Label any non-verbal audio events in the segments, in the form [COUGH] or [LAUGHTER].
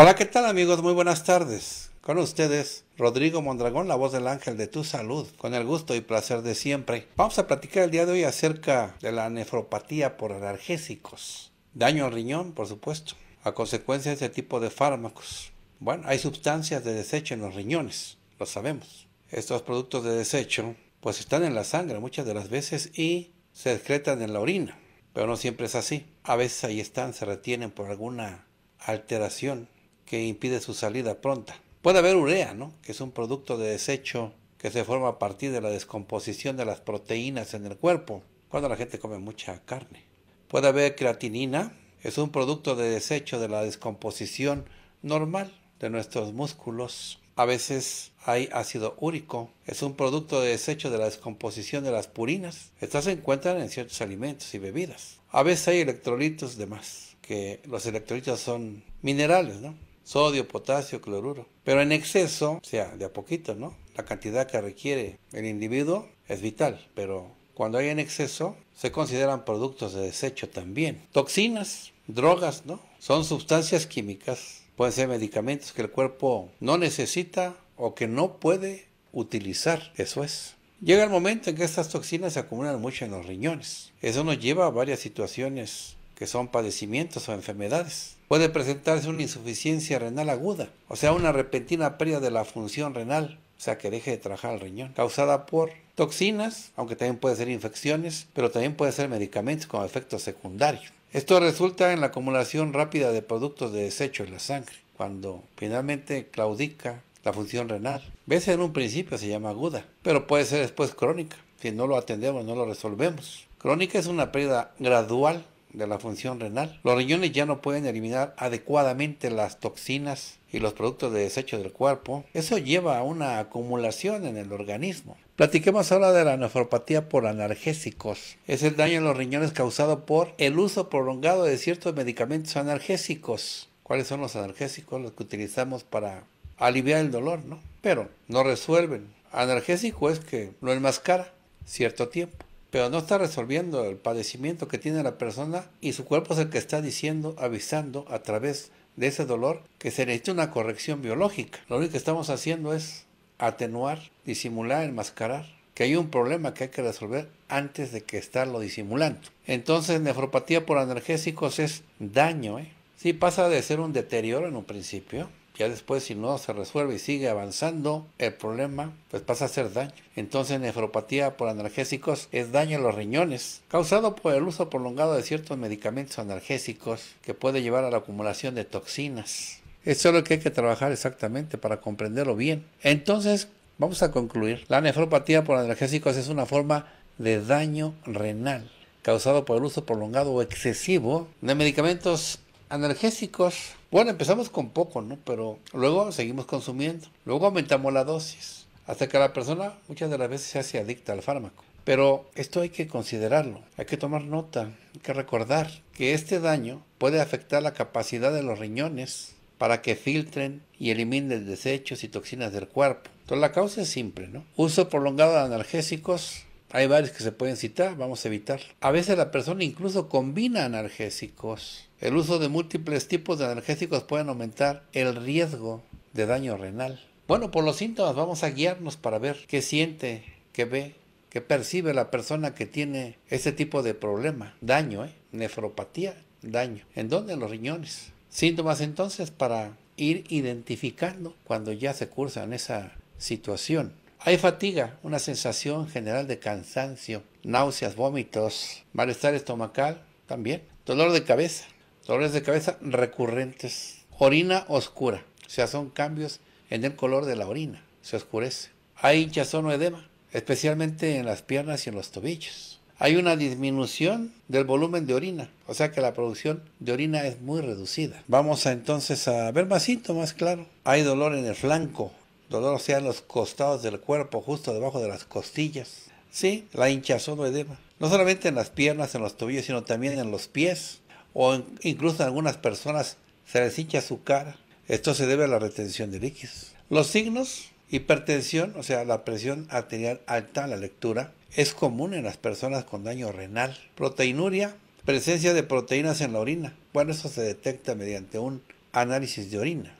Hola, ¿qué tal amigos? Muy buenas tardes. Con ustedes, Rodrigo Mondragón, la voz del ángel de tu salud, con el gusto y placer de siempre. Vamos a platicar el día de hoy acerca de la nefropatía por analgésicos. Daño al riñón, por supuesto, a consecuencia de este tipo de fármacos. Bueno, hay sustancias de desecho en los riñones, lo sabemos. Estos productos de desecho, pues están en la sangre muchas de las veces y se excretan en la orina. Pero no siempre es así. A veces ahí están, se retienen por alguna alteración que impide su salida pronta. Puede haber urea, ¿no? que es un producto de desecho que se forma a partir de la descomposición de las proteínas en el cuerpo, cuando la gente come mucha carne. Puede haber creatinina, es un producto de desecho de la descomposición normal de nuestros músculos. A veces hay ácido úrico, es un producto de desecho de la descomposición de las purinas. Estas se encuentran en ciertos alimentos y bebidas. A veces hay electrolitos de más, que los electrolitos son minerales, ¿no? sodio, potasio, cloruro. Pero en exceso, o sea, de a poquito, ¿no? La cantidad que requiere el individuo es vital, pero cuando hay en exceso, se consideran productos de desecho también. Toxinas, drogas, ¿no? Son sustancias químicas, pueden ser medicamentos que el cuerpo no necesita o que no puede utilizar, eso es. Llega el momento en que estas toxinas se acumulan mucho en los riñones. Eso nos lleva a varias situaciones que son padecimientos o enfermedades puede presentarse una insuficiencia renal aguda, o sea, una repentina pérdida de la función renal, o sea, que deje de trabajar el riñón, causada por toxinas, aunque también puede ser infecciones, pero también puede ser medicamentos con efecto secundario. Esto resulta en la acumulación rápida de productos de desecho en la sangre, cuando finalmente claudica la función renal. veces en un principio se llama aguda, pero puede ser después crónica, si no lo atendemos, no lo resolvemos. Crónica es una pérdida gradual de la función renal. Los riñones ya no pueden eliminar adecuadamente las toxinas y los productos de desecho del cuerpo. Eso lleva a una acumulación en el organismo. Platiquemos ahora de la nefropatía por analgésicos. Es el daño en los riñones causado por el uso prolongado de ciertos medicamentos analgésicos. ¿Cuáles son los analgésicos? Los que utilizamos para aliviar el dolor, ¿no? Pero no resuelven. Analgésico es que lo enmascara cierto tiempo pero no está resolviendo el padecimiento que tiene la persona y su cuerpo es el que está diciendo, avisando a través de ese dolor que se necesita una corrección biológica. Lo único que estamos haciendo es atenuar, disimular, enmascarar, que hay un problema que hay que resolver antes de que lo disimulando. Entonces, nefropatía por analgésicos es daño, ¿eh? Sí pasa de ser un deterioro en un principio ya después, si no se resuelve y sigue avanzando el problema, pues pasa a ser daño. Entonces, nefropatía por analgésicos es daño a los riñones, causado por el uso prolongado de ciertos medicamentos analgésicos que puede llevar a la acumulación de toxinas. Eso es lo que hay que trabajar exactamente para comprenderlo bien. Entonces, vamos a concluir. La nefropatía por analgésicos es una forma de daño renal causado por el uso prolongado o excesivo de medicamentos analgésicos. Bueno, empezamos con poco, ¿no? Pero luego seguimos consumiendo. Luego aumentamos la dosis. Hasta que la persona muchas de las veces se hace adicta al fármaco. Pero esto hay que considerarlo, hay que tomar nota, hay que recordar que este daño puede afectar la capacidad de los riñones para que filtren y eliminen desechos y toxinas del cuerpo. Entonces la causa es simple, ¿no? Uso prolongado de analgésicos hay varios que se pueden citar, vamos a evitar. A veces la persona incluso combina analgésicos. El uso de múltiples tipos de analgésicos puede aumentar el riesgo de daño renal. Bueno, por los síntomas vamos a guiarnos para ver qué siente, qué ve, qué percibe la persona que tiene ese tipo de problema. Daño, ¿eh? Nefropatía, daño. ¿En dónde? En los riñones. Síntomas entonces para ir identificando cuando ya se cursan esa situación. Hay fatiga, una sensación general de cansancio, náuseas, vómitos, malestar estomacal también, dolor de cabeza, dolores de cabeza recurrentes, orina oscura, o sea, son cambios en el color de la orina, se oscurece. Hay hinchazón o edema, especialmente en las piernas y en los tobillos. Hay una disminución del volumen de orina, o sea que la producción de orina es muy reducida. Vamos entonces a ver más síntomas, claro. Hay dolor en el flanco, Dolor sea en los costados del cuerpo, justo debajo de las costillas. Sí, la hinchazón o edema. No solamente en las piernas, en los tobillos, sino también en los pies. O incluso en algunas personas se les hincha su cara. Esto se debe a la retención de líquidos. Los signos, hipertensión, o sea, la presión arterial alta, la lectura, es común en las personas con daño renal. Proteinuria, presencia de proteínas en la orina. Bueno, eso se detecta mediante un análisis de orina.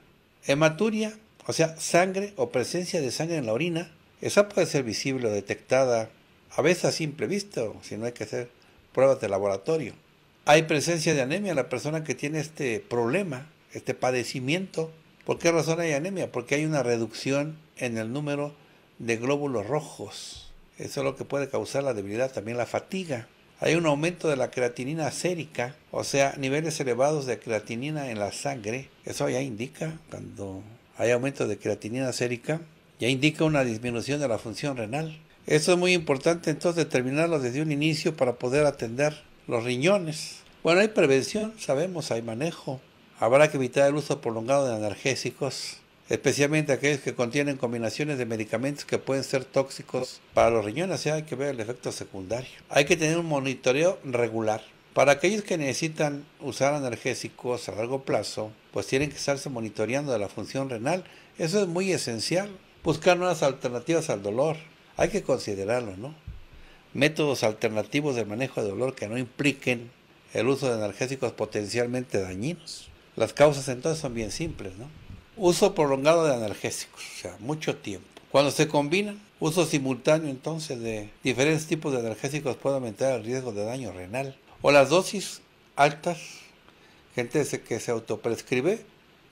Hematuria, o sea, sangre o presencia de sangre en la orina, esa puede ser visible o detectada a veces a simple si no hay que hacer pruebas de laboratorio. Hay presencia de anemia en la persona que tiene este problema, este padecimiento. ¿Por qué razón hay anemia? Porque hay una reducción en el número de glóbulos rojos. Eso es lo que puede causar la debilidad, también la fatiga. Hay un aumento de la creatinina sérica, o sea, niveles elevados de creatinina en la sangre. Eso ya indica cuando hay aumento de creatinina sérica, ya indica una disminución de la función renal. Esto es muy importante entonces determinarlo desde un inicio para poder atender los riñones. Bueno, hay prevención, sabemos, hay manejo. Habrá que evitar el uso prolongado de analgésicos, especialmente aquellos que contienen combinaciones de medicamentos que pueden ser tóxicos para los riñones, hay que ver el efecto secundario. Hay que tener un monitoreo regular. Para aquellos que necesitan usar analgésicos a largo plazo, pues tienen que estarse monitoreando de la función renal. Eso es muy esencial. Buscar nuevas alternativas al dolor. Hay que considerarlo, ¿no? Métodos alternativos de manejo de dolor que no impliquen el uso de analgésicos potencialmente dañinos. Las causas entonces son bien simples, ¿no? Uso prolongado de analgésicos, o sea, mucho tiempo. Cuando se combinan, uso simultáneo entonces de diferentes tipos de analgésicos puede aumentar el riesgo de daño renal. O las dosis altas, gente que se autoprescribe,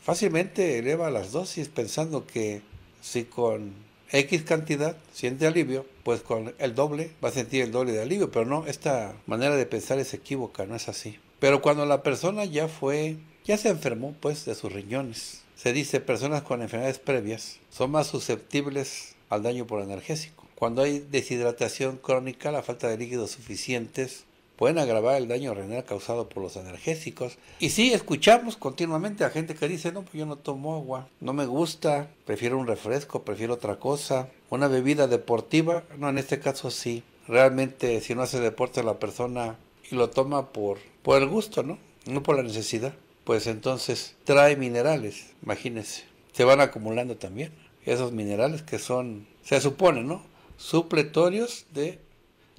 fácilmente eleva las dosis pensando que si con X cantidad siente alivio, pues con el doble va a sentir el doble de alivio, pero no, esta manera de pensar es equívoca, no es así. Pero cuando la persona ya fue, ya se enfermó pues de sus riñones, se dice personas con enfermedades previas son más susceptibles al daño por analgésico. Cuando hay deshidratación crónica, la falta de líquidos suficientes pueden agravar el daño renal causado por los energéticos. Y sí, escuchamos continuamente a gente que dice, no, pues yo no tomo agua, no me gusta, prefiero un refresco, prefiero otra cosa, una bebida deportiva. No, en este caso sí. Realmente si no hace deporte la persona y lo toma por, por el gusto, ¿no? No por la necesidad. Pues entonces trae minerales, imagínense. Se van acumulando también esos minerales que son, se supone, ¿no? Supletorios de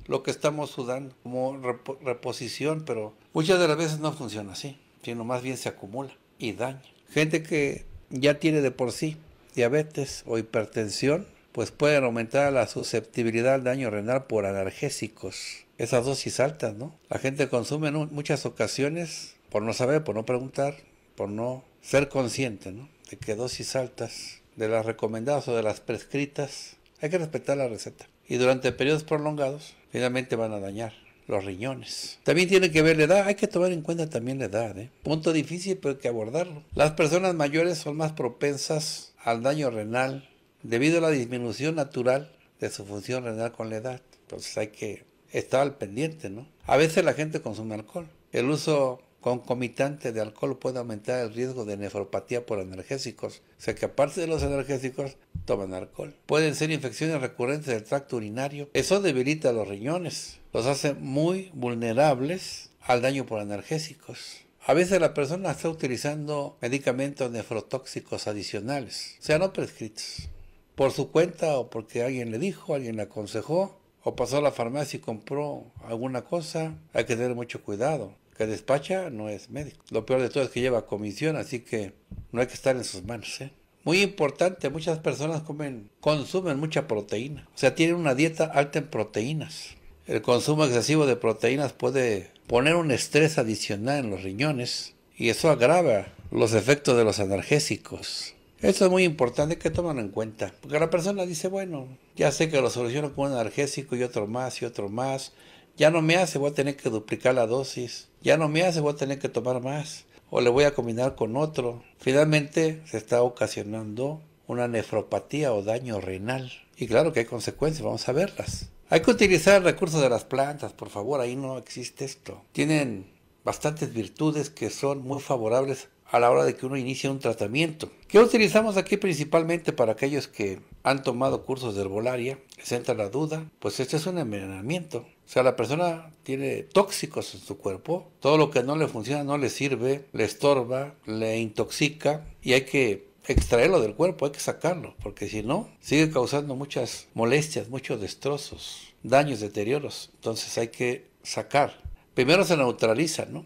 lo que estamos sudando como reposición, pero muchas de las veces no funciona así, sino más bien se acumula y daña. Gente que ya tiene de por sí diabetes o hipertensión, pues pueden aumentar la susceptibilidad al daño renal por analgésicos. Esas dosis altas, ¿no? La gente consume en muchas ocasiones por no saber, por no preguntar, por no ser consciente, ¿no? De que dosis altas de las recomendadas o de las prescritas, hay que respetar la receta y durante periodos prolongados finalmente van a dañar los riñones. También tiene que ver la edad, hay que tomar en cuenta también la edad, ¿eh? punto difícil pero hay que abordarlo. Las personas mayores son más propensas al daño renal debido a la disminución natural de su función renal con la edad. Entonces hay que estar al pendiente, ¿no? A veces la gente consume alcohol. El uso concomitante de alcohol puede aumentar el riesgo de nefropatía por analgésicos. O sea que aparte de los analgésicos, toman alcohol. Pueden ser infecciones recurrentes del tracto urinario. Eso debilita los riñones. Los hace muy vulnerables al daño por analgésicos. A veces la persona está utilizando medicamentos nefrotóxicos adicionales, o sea, no prescritos. Por su cuenta o porque alguien le dijo, alguien le aconsejó, o pasó a la farmacia y compró alguna cosa, hay que tener mucho cuidado que despacha no es médico. Lo peor de todo es que lleva comisión, así que no hay que estar en sus manos. ¿eh? Muy importante, muchas personas comen, consumen mucha proteína. O sea, tienen una dieta alta en proteínas. El consumo excesivo de proteínas puede poner un estrés adicional en los riñones y eso agrava los efectos de los analgésicos. Esto es muy importante que toman en cuenta, porque la persona dice, bueno, ya sé que lo soluciono con un analgésico y otro más y otro más, ya no me hace, voy a tener que duplicar la dosis. Ya no me hace, voy a tener que tomar más. O le voy a combinar con otro. Finalmente se está ocasionando una nefropatía o daño renal. Y claro que hay consecuencias, vamos a verlas. Hay que utilizar recursos de las plantas, por favor, ahí no existe esto. Tienen bastantes virtudes que son muy favorables a la hora de que uno inicie un tratamiento. ¿Qué utilizamos aquí principalmente para aquellos que han tomado cursos de herbolaria? Les entra la duda, pues este es un envenenamiento. O sea, la persona tiene tóxicos en su cuerpo, todo lo que no le funciona no le sirve, le estorba, le intoxica y hay que extraerlo del cuerpo, hay que sacarlo, porque si no, sigue causando muchas molestias, muchos destrozos, daños, deterioros. Entonces hay que sacar. Primero se neutraliza, ¿no?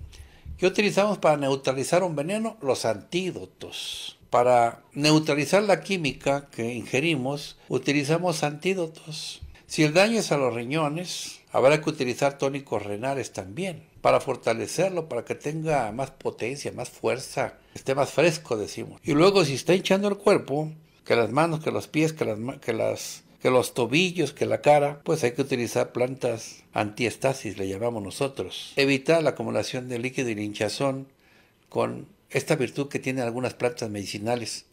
¿Qué utilizamos para neutralizar un veneno? Los antídotos. Para neutralizar la química que ingerimos, utilizamos antídotos. Si el daño es a los riñones, Habrá que utilizar tónicos renales también para fortalecerlo, para que tenga más potencia, más fuerza, esté más fresco, decimos. Y luego si está hinchando el cuerpo, que las manos, que los pies, que las, que las que los tobillos, que la cara, pues hay que utilizar plantas antiestasis, le llamamos nosotros. Evita la acumulación de líquido y hinchazón con esta virtud que tienen algunas plantas medicinales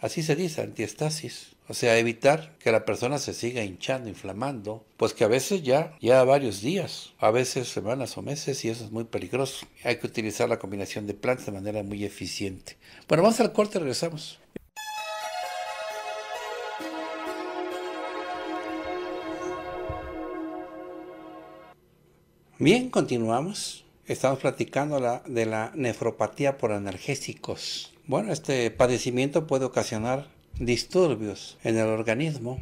Así se dice, antiestasis. O sea, evitar que la persona se siga hinchando, inflamando, pues que a veces ya, ya varios días, a veces semanas o meses, y eso es muy peligroso. Hay que utilizar la combinación de plantas de manera muy eficiente. Bueno, vamos al corte, regresamos. Bien, continuamos. Estamos platicando la, de la nefropatía por analgésicos. Bueno, este padecimiento puede ocasionar disturbios en el organismo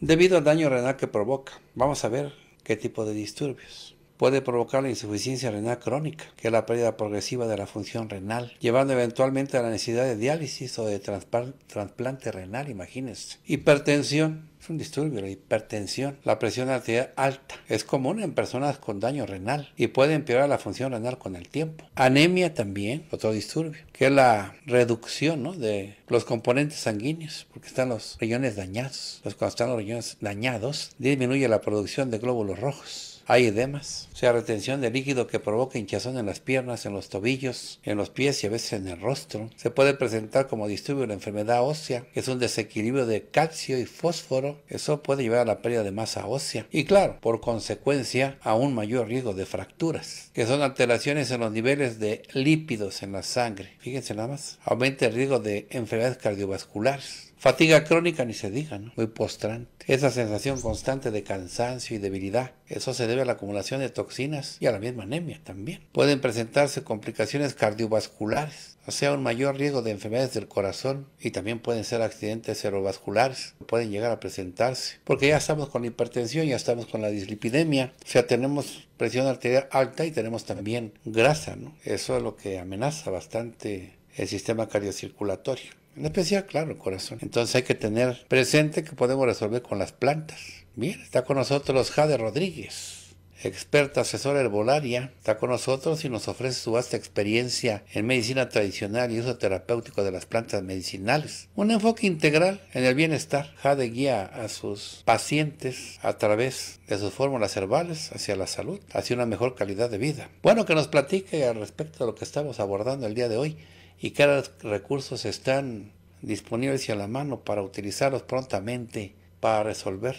debido al daño renal que provoca. Vamos a ver qué tipo de disturbios. Puede provocar la insuficiencia renal crónica, que es la pérdida progresiva de la función renal, llevando eventualmente a la necesidad de diálisis o de trasplante renal, imagínense. Hipertensión, es un disturbio, la hipertensión, la presión arterial alta. Es común en personas con daño renal y puede empeorar la función renal con el tiempo. Anemia también, otro disturbio, que es la reducción de los componentes sanguíneos, porque están los riñones dañados. Los, cuando están los riñones dañados, disminuye la producción de glóbulos rojos hay edemas, o sea, retención de líquido que provoca hinchazón en las piernas, en los tobillos, en los pies y a veces en el rostro. Se puede presentar como disturbio la enfermedad ósea, que es un desequilibrio de calcio y fósforo. Eso puede llevar a la pérdida de masa ósea y claro, por consecuencia a un mayor riesgo de fracturas, que son alteraciones en los niveles de lípidos en la sangre. Fíjense nada más. Aumenta el riesgo de enfermedades cardiovasculares Fatiga crónica ni se diga, Muy postrante. Esa sensación constante de cansancio y debilidad. Eso se debe a la acumulación de toxinas y a la misma anemia también. Pueden presentarse complicaciones cardiovasculares, o sea, un mayor riesgo de enfermedades del corazón y también pueden ser accidentes cerebrovasculares, pueden llegar a presentarse, porque ya estamos con la hipertensión, ya estamos con la dislipidemia, o sea, tenemos presión arterial alta y tenemos también grasa, ¿no? Eso es lo que amenaza bastante el sistema cardiocirculatorio. En especial, claro, el corazón. Entonces hay que tener presente que podemos resolver con las plantas. Bien, está con nosotros Jade Rodríguez experta asesora herbolaria, está con nosotros y nos ofrece su vasta experiencia en medicina tradicional y uso terapéutico de las plantas medicinales. Un enfoque integral en el bienestar. Jade guía a sus pacientes a través de sus fórmulas herbales hacia la salud, hacia una mejor calidad de vida. Bueno, que nos platique al respecto de lo que estamos abordando el día de hoy y cada recursos están disponibles y a la mano para utilizarlos prontamente para resolver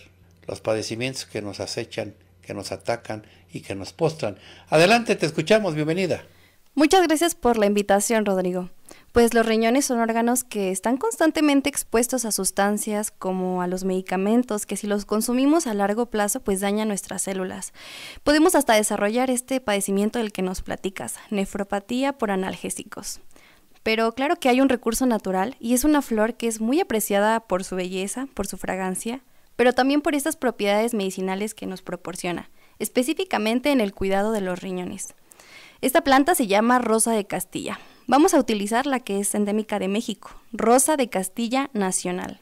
los padecimientos que nos acechan, que nos atacan y que nos postran. Adelante, te escuchamos, bienvenida. Muchas gracias por la invitación, Rodrigo. Pues los riñones son órganos que están constantemente expuestos a sustancias como a los medicamentos que si los consumimos a largo plazo pues dañan nuestras células. Podemos hasta desarrollar este padecimiento del que nos platicas, nefropatía por analgésicos. Pero claro que hay un recurso natural y es una flor que es muy apreciada por su belleza, por su fragancia, pero también por estas propiedades medicinales que nos proporciona, específicamente en el cuidado de los riñones. Esta planta se llama Rosa de Castilla. Vamos a utilizar la que es endémica de México, Rosa de Castilla Nacional.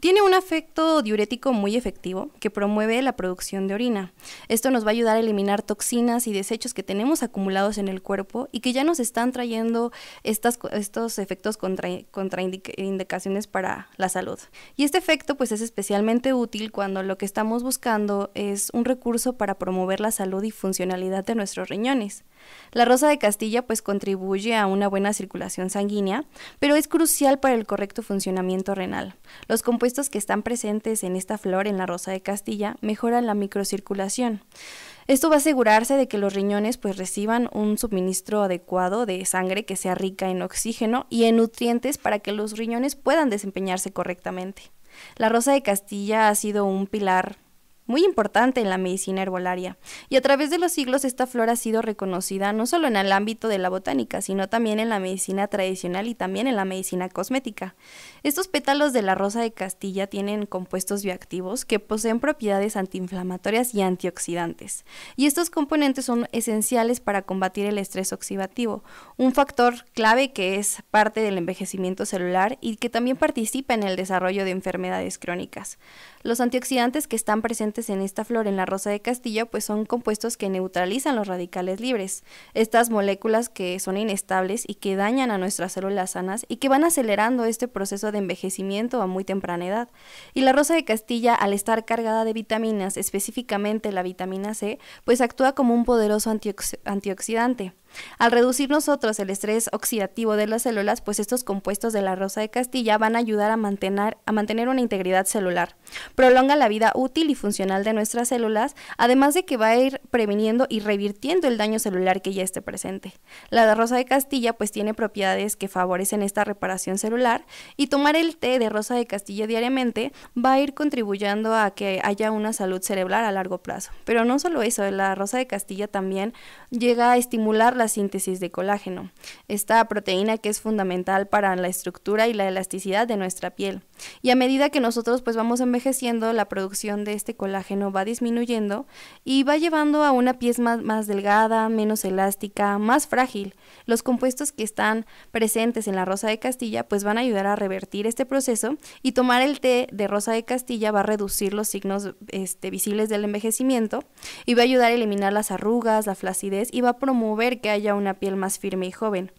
Tiene un efecto diurético muy efectivo que promueve la producción de orina. Esto nos va a ayudar a eliminar toxinas y desechos que tenemos acumulados en el cuerpo y que ya nos están trayendo estos efectos contra, contraindicaciones para la salud. Y este efecto pues es especialmente útil cuando lo que estamos buscando es un recurso para promover la salud y funcionalidad de nuestros riñones. La rosa de Castilla pues contribuye a una buena circulación sanguínea, pero es crucial para el correcto funcionamiento renal. Los compuestos que están presentes en esta flor en la rosa de Castilla mejoran la microcirculación. Esto va a asegurarse de que los riñones pues reciban un suministro adecuado de sangre que sea rica en oxígeno y en nutrientes para que los riñones puedan desempeñarse correctamente. La rosa de Castilla ha sido un pilar muy importante en la medicina herbolaria. Y a través de los siglos esta flor ha sido reconocida no solo en el ámbito de la botánica, sino también en la medicina tradicional y también en la medicina cosmética. Estos pétalos de la rosa de Castilla tienen compuestos bioactivos que poseen propiedades antiinflamatorias y antioxidantes. Y estos componentes son esenciales para combatir el estrés oxidativo, un factor clave que es parte del envejecimiento celular y que también participa en el desarrollo de enfermedades crónicas. Los antioxidantes que están presentes en esta flor, en la rosa de Castilla, pues son compuestos que neutralizan los radicales libres, estas moléculas que son inestables y que dañan a nuestras células sanas y que van acelerando este proceso de envejecimiento a muy temprana edad. Y la rosa de Castilla, al estar cargada de vitaminas, específicamente la vitamina C, pues actúa como un poderoso antioxidante. Al reducir nosotros el estrés oxidativo de las células, pues estos compuestos de la rosa de Castilla van a ayudar a mantener, a mantener una integridad celular. Prolonga la vida útil y funcional de nuestras células, además de que va a ir previniendo y revirtiendo el daño celular que ya esté presente. La de rosa de Castilla pues tiene propiedades que favorecen esta reparación celular y tomar el té de rosa de Castilla diariamente va a ir contribuyendo a que haya una salud cerebral a largo plazo. Pero no solo eso, la rosa de Castilla también llega a estimular la síntesis de colágeno, esta proteína que es fundamental para la estructura y la elasticidad de nuestra piel. Y a medida que nosotros pues vamos envejeciendo, la producción de este colágeno va disminuyendo y va llevando a una pieza más, más delgada, menos elástica, más frágil. Los compuestos que están presentes en la rosa de Castilla pues van a ayudar a revertir este proceso y tomar el té de rosa de Castilla va a reducir los signos este, visibles del envejecimiento y va a ayudar a eliminar las arrugas, la flacidez y va a promover que haya una piel más firme y joven.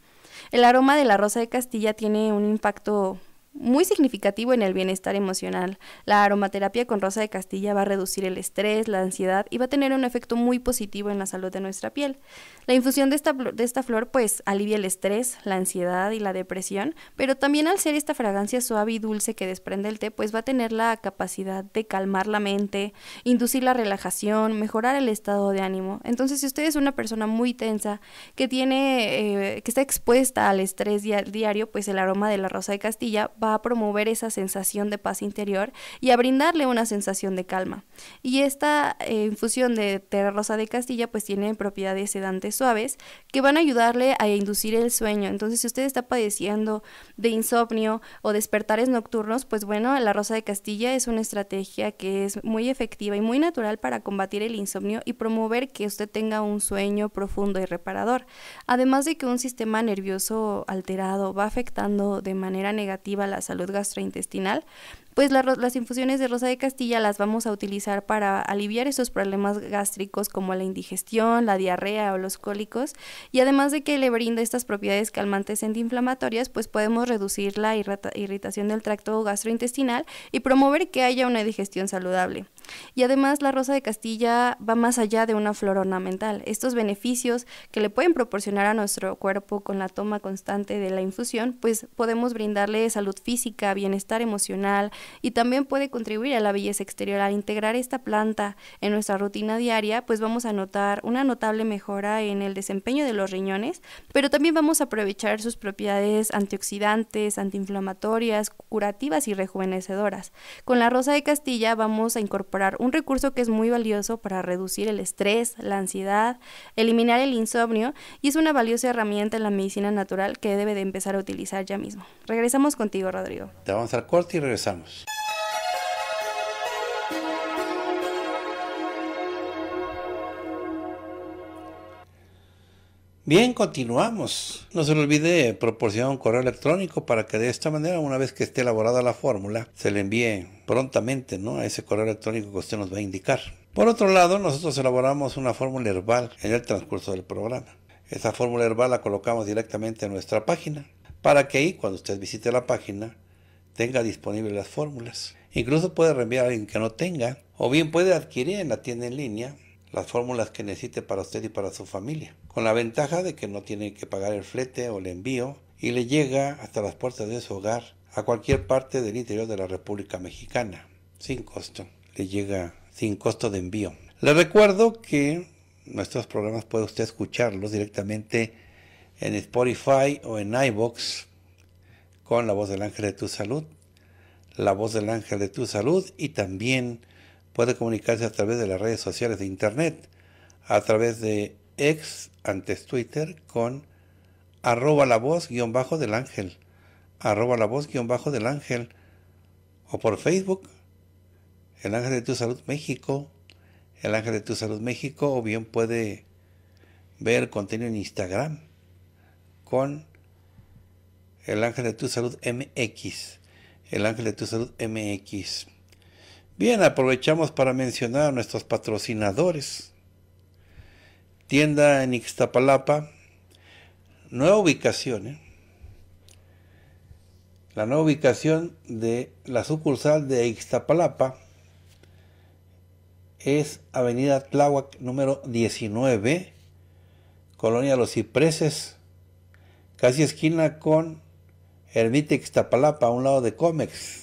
El aroma de la rosa de Castilla tiene un impacto muy significativo en el bienestar emocional. La aromaterapia con rosa de Castilla va a reducir el estrés, la ansiedad y va a tener un efecto muy positivo en la salud de nuestra piel. La infusión de esta, de esta flor pues alivia el estrés, la ansiedad y la depresión, pero también al ser esta fragancia suave y dulce que desprende el té pues va a tener la capacidad de calmar la mente, inducir la relajación, mejorar el estado de ánimo. Entonces si usted es una persona muy tensa, que tiene, eh, que está expuesta al estrés diario, pues el aroma de la rosa de Castilla va a promover esa sensación de paz interior y a brindarle una sensación de calma. Y esta eh, infusión de Terra Rosa de Castilla pues tiene propiedades sedantes suaves que van a ayudarle a inducir el sueño. Entonces si usted está padeciendo de insomnio o despertares nocturnos, pues bueno, la Rosa de Castilla es una estrategia que es muy efectiva y muy natural para combatir el insomnio y promover que usted tenga un sueño profundo y reparador. Además de que un sistema nervioso alterado va afectando de manera negativa la salud gastrointestinal, pues las infusiones de rosa de Castilla las vamos a utilizar para aliviar esos problemas gástricos como la indigestión, la diarrea o los cólicos. Y además de que le brinda estas propiedades calmantes antiinflamatorias, pues podemos reducir la irritación del tracto gastrointestinal y promover que haya una digestión saludable. Y además la rosa de Castilla va más allá de una flor ornamental. Estos beneficios que le pueden proporcionar a nuestro cuerpo con la toma constante de la infusión, pues podemos brindarle salud física, bienestar emocional, y también puede contribuir a la belleza exterior. Al integrar esta planta en nuestra rutina diaria, pues vamos a notar una notable mejora en el desempeño de los riñones, pero también vamos a aprovechar sus propiedades antioxidantes, antiinflamatorias, curativas y rejuvenecedoras. Con la rosa de Castilla vamos a incorporar un recurso que es muy valioso para reducir el estrés, la ansiedad, eliminar el insomnio y es una valiosa herramienta en la medicina natural que debe de empezar a utilizar ya mismo. Regresamos contigo, Rodrigo. Te vamos al corte y regresamos. Bien, continuamos. No se le olvide proporcionar un correo electrónico para que de esta manera, una vez que esté elaborada la fórmula, se le envíe prontamente ¿no? a ese correo electrónico que usted nos va a indicar. Por otro lado, nosotros elaboramos una fórmula herbal en el transcurso del programa. Esa fórmula herbal la colocamos directamente en nuestra página para que ahí, cuando usted visite la página, tenga disponibles las fórmulas. Incluso puede reenviar a alguien que no tenga o bien puede adquirir en la tienda en línea las fórmulas que necesite para usted y para su familia, con la ventaja de que no tiene que pagar el flete o el envío y le llega hasta las puertas de su hogar a cualquier parte del interior de la República Mexicana, sin costo, le llega sin costo de envío. Le recuerdo que nuestros programas puede usted escucharlos directamente en Spotify o en iBox con la voz del ángel de tu salud, la voz del ángel de tu salud y también Puede comunicarse a través de las redes sociales de Internet, a través de ex antes Twitter con arroba la voz guión bajo del ángel, arroba la voz guión bajo del ángel, o por Facebook, el ángel de tu salud México, el ángel de tu salud México, o bien puede ver contenido en Instagram con el ángel de tu salud MX, el ángel de tu salud MX. Bien, aprovechamos para mencionar a nuestros patrocinadores. Tienda en Ixtapalapa, nueva ubicación, ¿eh? la nueva ubicación de la sucursal de Ixtapalapa es Avenida Tláhuac número 19, Colonia Los Cipreses, casi esquina con Ermita Ixtapalapa, a un lado de Comex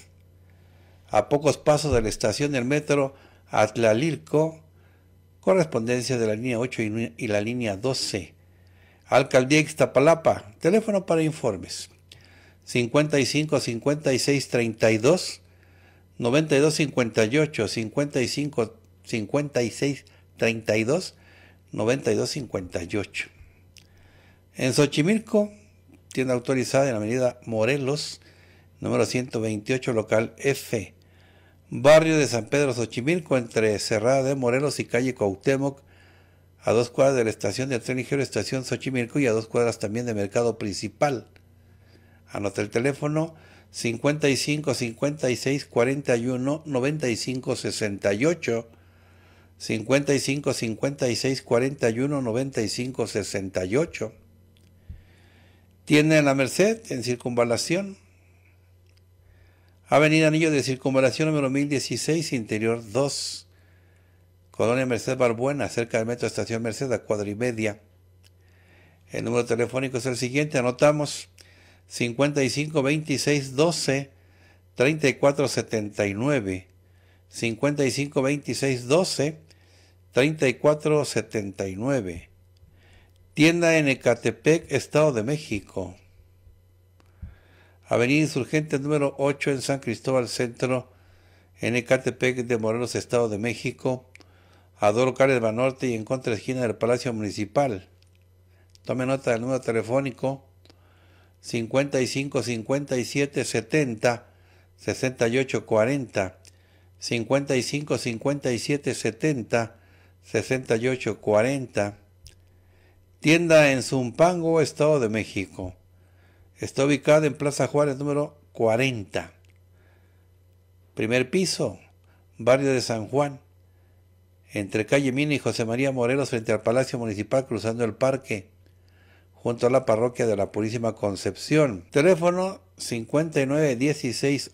a pocos pasos de la estación del metro Atlalilco, correspondencia de la línea 8 y la línea 12. Alcaldía Ixtapalapa, teléfono para informes 55 56 32 92 58 55 56 32 92 58. En Xochimilco, tienda autorizada en la avenida Morelos, número 128, local F barrio de San Pedro Xochimilco, entre Cerrada de Morelos y calle Cuauhtémoc, a dos cuadras de la estación del tren ligero Estación Xochimilco y a dos cuadras también de Mercado Principal. Anota el teléfono 55 56 41 95 68 55 56 41 95 68 Tiene en la Merced en circunvalación Avenida Anillo de Circunvalación número 1016, Interior 2, Colonia Merced Barbuena, cerca del Metro Estación Merced, a cuadra y media. El número telefónico es el siguiente, anotamos 55 26 12 34 Tienda en Ecatepec, Estado de México. Avenida Insurgente número 8 en San Cristóbal Centro, en Ecatepec de Morelos, Estado de México, A locales Cárdenas Norte y en contra esquina del Palacio Municipal. Tome nota del número telefónico 55 57 70 68 40 55 57 70 68 40 Tienda en Zumpango, Estado de México Está ubicado en Plaza Juárez número 40. Primer piso, barrio de San Juan, entre calle Mina y José María Morelos frente al Palacio Municipal cruzando el parque, junto a la parroquia de la Purísima Concepción. Teléfono 59 16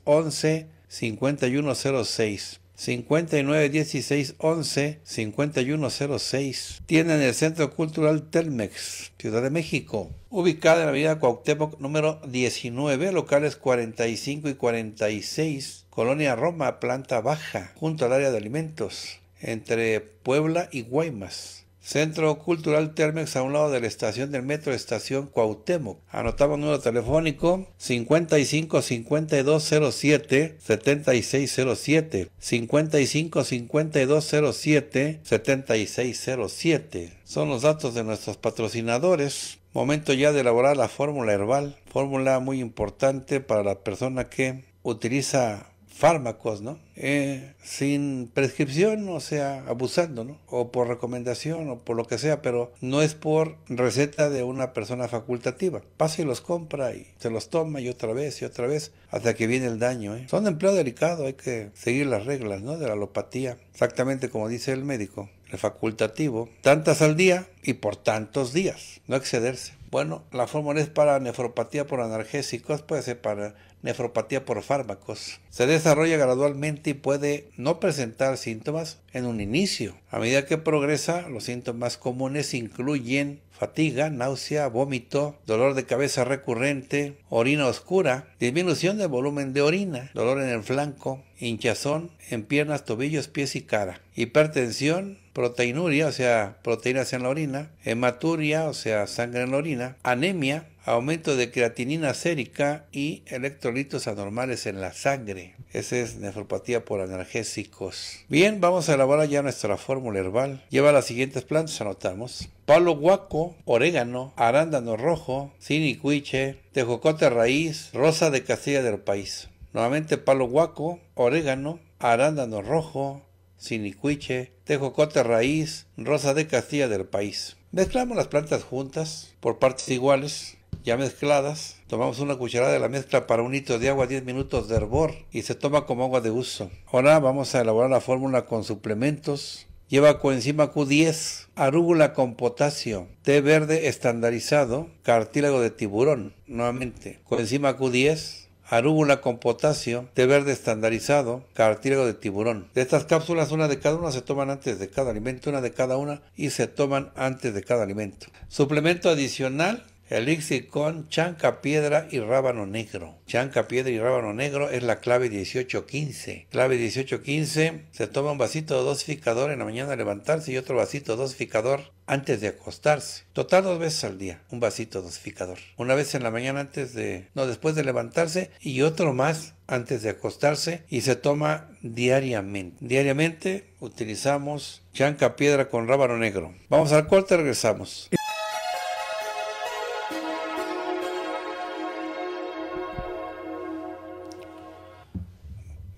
5106. 59 16 11 5106 Tiene en el Centro Cultural Telmex, Ciudad de México. Ubicada en la avenida Cuauhtémoc número 19, locales 45 y 46, Colonia Roma, planta baja, junto al área de alimentos, entre Puebla y Guaymas. Centro Cultural Térmex a un lado de la estación del metro Estación Cuauhtémoc. Anotamos número telefónico 55 5207 7607 55 5207 7607. Son los datos de nuestros patrocinadores. Momento ya de elaborar la fórmula herbal, fórmula muy importante para la persona que utiliza fármacos, ¿no? Eh, sin prescripción, o sea, abusando, ¿no? O por recomendación o por lo que sea, pero no es por receta de una persona facultativa. Pasa y los compra y se los toma y otra vez y otra vez hasta que viene el daño. ¿eh? Son empleo delicado, hay que seguir las reglas, ¿no? De la alopatía, exactamente como dice el médico el facultativo, tantas al día y por tantos días, no excederse. Bueno, la fórmula es para nefropatía por analgésicos, puede ser para nefropatía por fármacos. Se desarrolla gradualmente y puede no presentar síntomas en un inicio. A medida que progresa, los síntomas comunes incluyen fatiga, náusea, vómito, dolor de cabeza recurrente, orina oscura, disminución del volumen de orina, dolor en el flanco, hinchazón en piernas, tobillos, pies y cara, hipertensión, proteinuria, o sea, proteínas en la orina, hematuria, o sea, sangre en la orina, anemia, aumento de creatinina sérica y electrolitos anormales en la sangre. Esa es nefropatía por analgésicos. Bien, vamos a elaborar ya nuestra fórmula herbal. Lleva las siguientes plantas, anotamos. Palo guaco, orégano, arándano rojo, cuiche, tejocote raíz, rosa de castilla del país. Nuevamente palo guaco, orégano, arándano rojo, sinicuiche, tejocote raíz, rosa de castilla del país. Mezclamos las plantas juntas por partes iguales, ya mezcladas. Tomamos una cucharada de la mezcla para un hito de agua, 10 minutos de hervor y se toma como agua de uso. Ahora vamos a elaborar la fórmula con suplementos. Lleva coenzima Q10, arúgula con potasio, té verde estandarizado, cartílago de tiburón, nuevamente, coenzima Q10, arúgula con potasio, de verde estandarizado, cartílago de tiburón. De estas cápsulas, una de cada una se toman antes de cada alimento, una de cada una y se toman antes de cada alimento. Suplemento adicional Elixir con chanca piedra y rábano negro. Chanca piedra y rábano negro es la clave 1815. Clave 1815 se toma un vasito dosificador en la mañana de levantarse y otro vasito dosificador antes de acostarse. Total dos veces al día, un vasito dosificador. Una vez en la mañana antes de, no, después de levantarse y otro más antes de acostarse y se toma diariamente. Diariamente utilizamos chanca piedra con rábano negro. Vamos al corte, regresamos.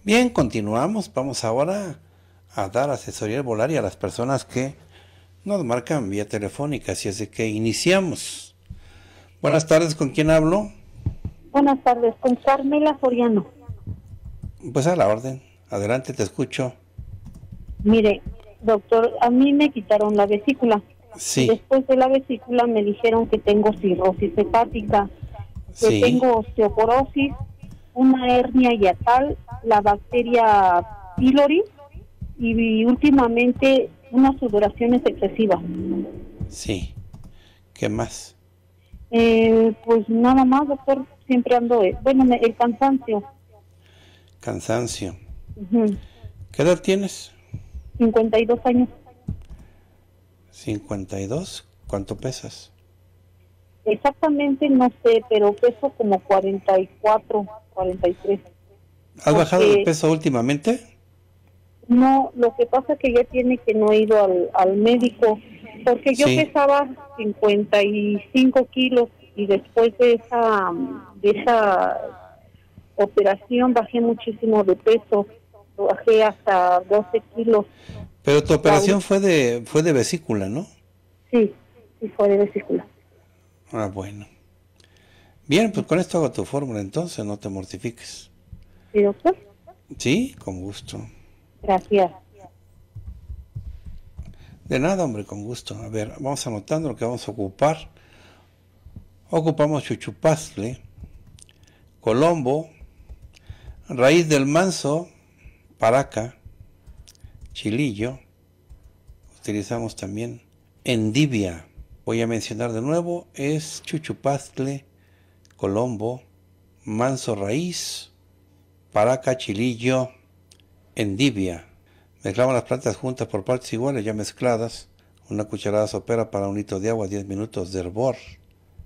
Bien, continuamos. Vamos ahora a dar asesoría y a las personas que nos marcan vía telefónica. Así es de que iniciamos. Buenas tardes, ¿con quién hablo? Buenas tardes, con Carmela Soriano. Pues a la orden. Adelante, te escucho. Mire, doctor, a mí me quitaron la vesícula. Sí. Después de la vesícula me dijeron que tengo cirrosis hepática, que tengo osteoporosis una hernia hiatal, la bacteria pylori y últimamente unas sudoraciones excesivas. Sí. ¿Qué más? Eh, pues nada más, doctor. Siempre ando, eh, bueno, el cansancio. Cansancio. ¿Qué edad tienes? 52 años. 52. ¿Cuánto pesas? Exactamente no sé, pero peso como 44. 43. ¿Has bajado de peso últimamente? No, lo que pasa es que ya tiene que no he ido al, médico porque yo pesaba 55 kilos y después de esa de esa operación bajé muchísimo de peso bajé hasta 12 kilos pero tu operación fue de fue de vesícula no sí sí fue de vesícula ah bueno Bien, pues con esto hago tu fórmula entonces, no te mortifiques. ¿Sí, doctor? Sí, con gusto. Gracias. De nada, hombre, con gusto. A ver, vamos anotando lo que vamos a ocupar. Ocupamos Chuchupazle, Colombo, Raíz del Manso, Paraca, Chilillo. Utilizamos también Endivia. Voy a mencionar de nuevo, es Chuchupazle, Colombo, Manso Raíz, Paraca, Chilillo, Endivia. Mezclamos las plantas juntas por partes iguales, ya mezcladas. Una cucharada sopera para un litro de agua, 10 minutos de hervor.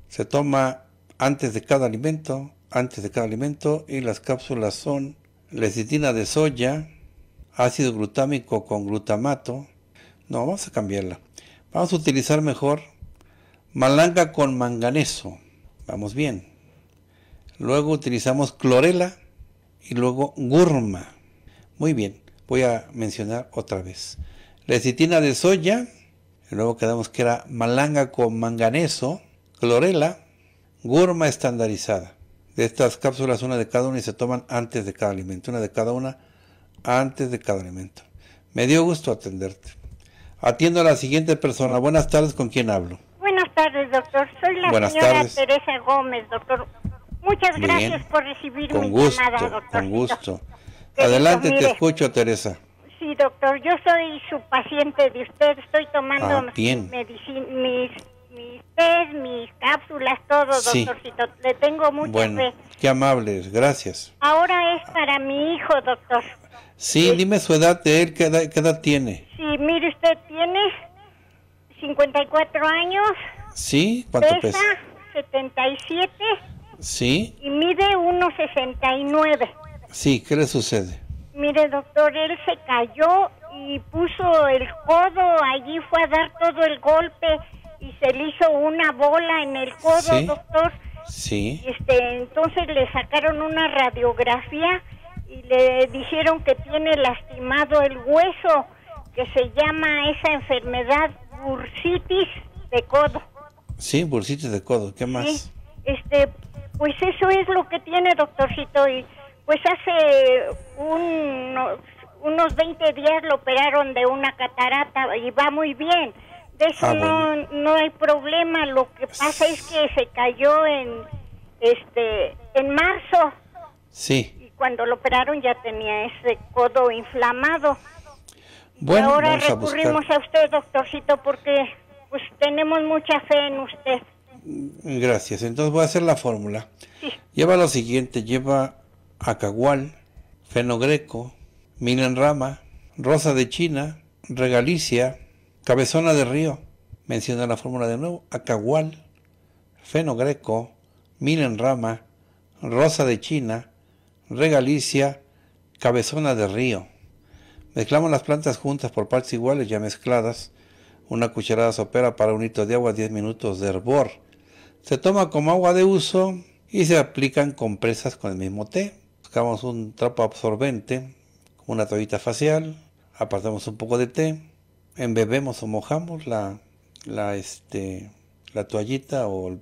Se toma antes de cada alimento, antes de cada alimento, y las cápsulas son lecitina de soya, ácido glutámico con glutamato. No, vamos a cambiarla. Vamos a utilizar mejor malanga con manganeso. Vamos bien. Luego utilizamos clorela y luego gurma. Muy bien, voy a mencionar otra vez. Lecitina de soya, luego quedamos que era malanga con manganeso, clorela, gurma estandarizada. De estas cápsulas, una de cada una y se toman antes de cada alimento, una de cada una antes de cada alimento. Me dio gusto atenderte. Atiendo a la siguiente persona. Buenas tardes, ¿con quién hablo? Buenas tardes, doctor. Soy la señora Teresa Gómez, doctor. Muchas gracias por recibir con gusto, Con gusto. [LAUGHS] Adelante, te escucho, Teresa. Sí, doctor, yo soy su paciente de usted. Estoy tomando ah, mis, mis, mis mis cápsulas, todo, doctorcito. Le tengo mucha bueno, Qué amables, gracias. Ahora es para mi hijo, doctor. Sí, dime su edad de él, ¿qué edad, ¿qué edad tiene? Sí, mire, usted tiene 54 años. Sí, ¿cuánto pesa? pesa? 77. Sí. Y mide 1,69. Sí, ¿qué le sucede? Mire, doctor, él se cayó y puso el codo, allí fue a dar todo el golpe y se le hizo una bola en el codo, doctor. Sí. Este, entonces le sacaron una radiografía y le dijeron que tiene lastimado el hueso, que se llama esa enfermedad bursitis de codo. Sí, bursitis de codo, ¿qué más? Este, pues eso es lo que tiene, doctorcito. Y pues hace unos, unos 20 días lo operaron de una catarata y va muy bien. De eso ah, no, hay problema. Lo que pasa es que se cayó en, este, en marzo. Sí. Y cuando lo operaron ya tenía ese codo inflamado. Bueno, y ahora recurrimos a usted, doctorcito, porque pues tenemos mucha fe en usted. Gracias. Entonces voy a hacer la fórmula. Lleva lo siguiente, lleva acagual, fenogreco, milenrama rosa de China, regalicia, cabezona de río. Menciona la fórmula de nuevo. Acagual, fenogreco, milenrama rosa de China, regalicia, cabezona de río. Mezclamos las plantas juntas por partes iguales ya mezcladas. Una cucharada sopera para un litro de agua, 10 minutos de hervor se toma como agua de uso y se aplican compresas con el mismo té. Buscamos un trapo absorbente, una toallita facial, apartamos un poco de té, embebemos o mojamos la, la, este, la toallita o el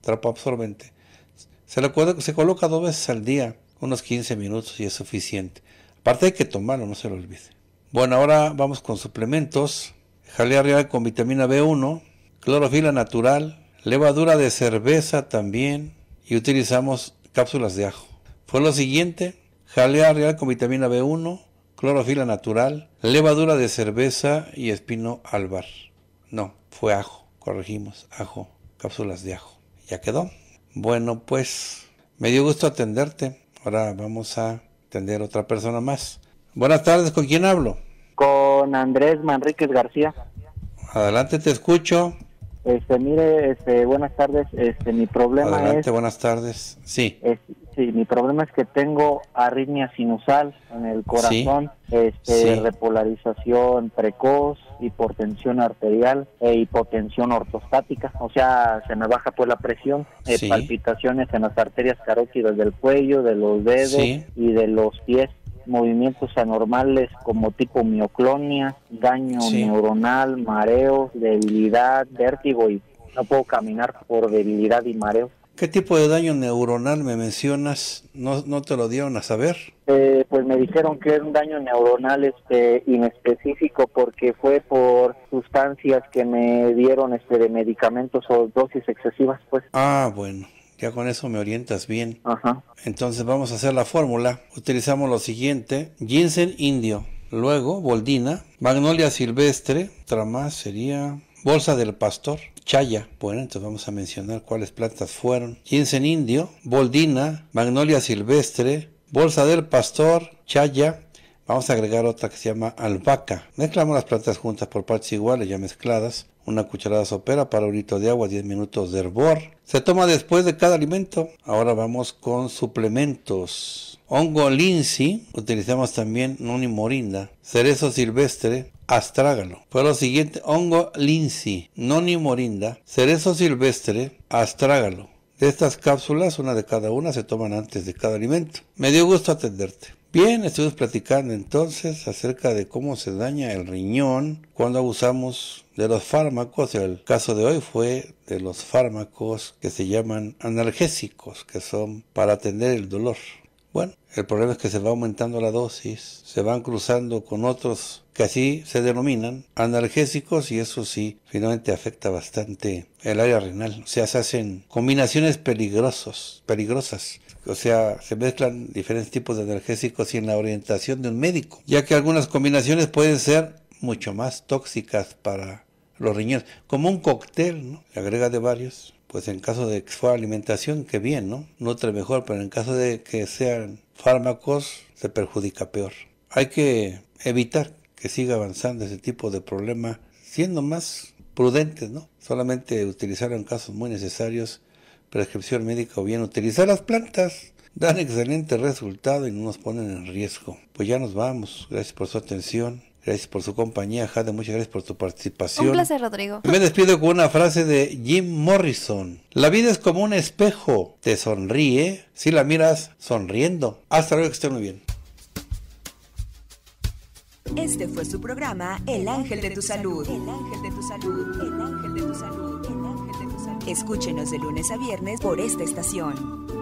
trapo absorbente. Se, lo, se coloca dos veces al día, unos 15 minutos y es suficiente. Aparte hay que tomarlo, no se lo olvide. Bueno, ahora vamos con suplementos. Jalea real con vitamina B1, clorofila natural, levadura de cerveza también y utilizamos cápsulas de ajo. Fue pues lo siguiente, jalea real con vitamina B1, clorofila natural, levadura de cerveza y espino albar. No, fue ajo, corregimos, ajo, cápsulas de ajo. Ya quedó. Bueno, pues me dio gusto atenderte. Ahora vamos a atender otra persona más. Buenas tardes, ¿con quién hablo? Con Andrés Manríquez García. Adelante, te escucho. Este, mire, este, buenas tardes. Este, mi problema es. buenas tardes. Sí. mi problema es que tengo arritmia sinusal en el corazón, este, repolarización precoz, hipotensión arterial e hipotensión ortostática. O sea, se me baja pues la presión, eh, palpitaciones en las arterias carótidas del cuello, de los dedos y de los pies movimientos anormales como tipo mioclonia, daño neuronal, mareos, debilidad, vértigo y no puedo caminar por debilidad y mareo. ¿Qué tipo de daño neuronal me mencionas? ¿No, no te lo dieron a saber? Eh, pues me dijeron que era un daño neuronal este inespecífico porque fue por sustancias que me dieron este de medicamentos o dosis excesivas, pues. Ah, bueno. Ya con eso me orientas bien. Entonces vamos a hacer la fórmula. Utilizamos lo siguiente. Ginseng indio. Luego, boldina. Magnolia silvestre. otra más sería bolsa del pastor. Chaya. Bueno, entonces vamos a mencionar cuáles plantas fueron. Ginseng indio. Boldina. Magnolia silvestre. Bolsa del pastor. Chaya. Vamos a agregar otra que se llama albahaca. Mezclamos las plantas juntas por partes iguales, ya mezcladas una cucharada sopera para un litro de agua, 10 minutos de hervor. Se toma después de cada alimento. Ahora vamos con suplementos. Hongo linsi, utilizamos también morinda. Cerezo silvestre, astrágalo. Fue lo siguiente, hongo linsi, morinda. cerezo silvestre, astrágalo. De estas cápsulas, una de cada una, se toman antes de cada alimento. Me dio gusto atenderte. Bien, estuvimos platicando entonces acerca de cómo se daña el riñón cuando abusamos de los fármacos, el caso de hoy fue de los fármacos que se llaman analgésicos, que son para atender el dolor. Bueno, el problema es que se va aumentando la dosis, se van cruzando con otros que así se denominan analgésicos y eso sí, finalmente afecta bastante el área renal. O sea, se hacen combinaciones peligrosos, peligrosas. O sea, se mezclan diferentes tipos de analgésicos y en la orientación de un médico, ya que algunas combinaciones pueden ser mucho más tóxicas para los riñones, como un cóctel, ¿no? Le agrega de varios. Pues en caso de que fuera alimentación, que bien, ¿no? Nutre mejor, pero en caso de que sean fármacos, se perjudica peor. Hay que evitar que siga avanzando ese tipo de problema, siendo más prudentes, ¿no? Solamente utilizar en casos muy necesarios prescripción médica o bien utilizar las plantas. Dan excelente resultado y no nos ponen en riesgo. Pues ya nos vamos. Gracias por su atención. Gracias por su compañía, Jade. Muchas gracias por tu participación. Un placer, Rodrigo. Me despido con una frase de Jim Morrison. La vida es como un espejo. Te sonríe si la miras sonriendo. Hasta luego, que estén muy bien. Este fue su programa El Ángel de tu Salud. El Ángel de tu Salud. El Ángel de tu Salud. El Ángel de tu Salud. Escúchenos de lunes a viernes por esta estación.